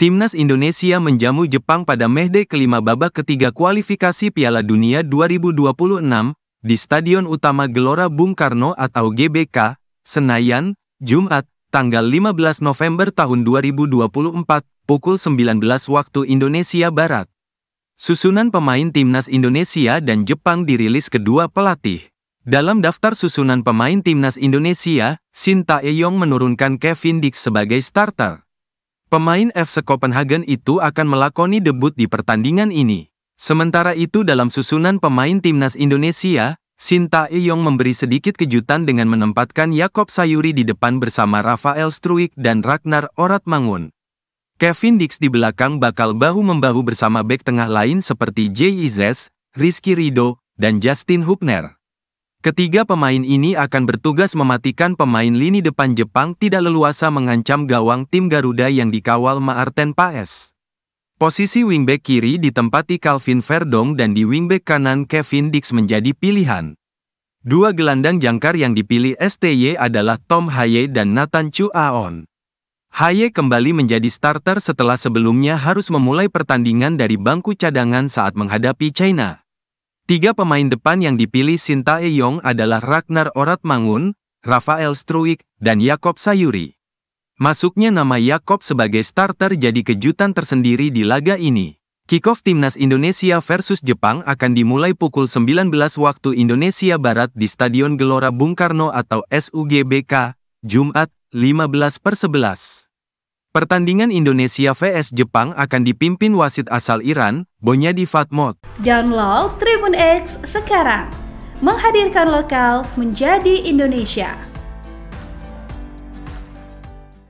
Timnas Indonesia menjamu Jepang pada Mehde kelima babak ketiga kualifikasi Piala Dunia 2026 di Stadion Utama Gelora Bung Karno atau GBK, Senayan, Jumat, tanggal 15 November tahun 2024, pukul 19 waktu Indonesia Barat. Susunan pemain Timnas Indonesia dan Jepang dirilis kedua pelatih. Dalam daftar susunan pemain Timnas Indonesia, Sinta Eyong menurunkan Kevin Dix sebagai starter. Pemain FC Copenhagen itu akan melakoni debut di pertandingan ini. Sementara itu dalam susunan pemain timnas Indonesia, Sinta Eyong memberi sedikit kejutan dengan menempatkan Yakob Sayuri di depan bersama Rafael Struik dan Ragnar Oratmangun. Kevin Dix di belakang bakal bahu-membahu bersama bek tengah lain seperti Jay Izes, Rizky Rido, dan Justin Hubner. Ketiga pemain ini akan bertugas mematikan pemain lini depan Jepang tidak leluasa mengancam gawang tim Garuda yang dikawal Maarten Paes. Posisi wingback kiri ditempati Calvin Verdong dan di wingback kanan Kevin Dix menjadi pilihan. Dua gelandang jangkar yang dipilih STY adalah Tom Haye dan Nathan Chu Aon. Haye kembali menjadi starter setelah sebelumnya harus memulai pertandingan dari bangku cadangan saat menghadapi China. Tiga pemain depan yang dipilih Sinta Yong adalah Ragnar Orat Mangun, Rafael Struik, dan Yakob Sayuri. Masuknya nama Yakob sebagai starter jadi kejutan tersendiri di laga ini. Kickoff Timnas Indonesia versus Jepang akan dimulai pukul 19 waktu Indonesia Barat di Stadion Gelora Bung Karno atau SUGBK, Jumat, 15 per 11. Pertandingan Indonesia vs Jepang akan dipimpin wasit asal Iran, Bonyadi Fatmod. Download Tribun X sekarang. Menghadirkan lokal menjadi Indonesia.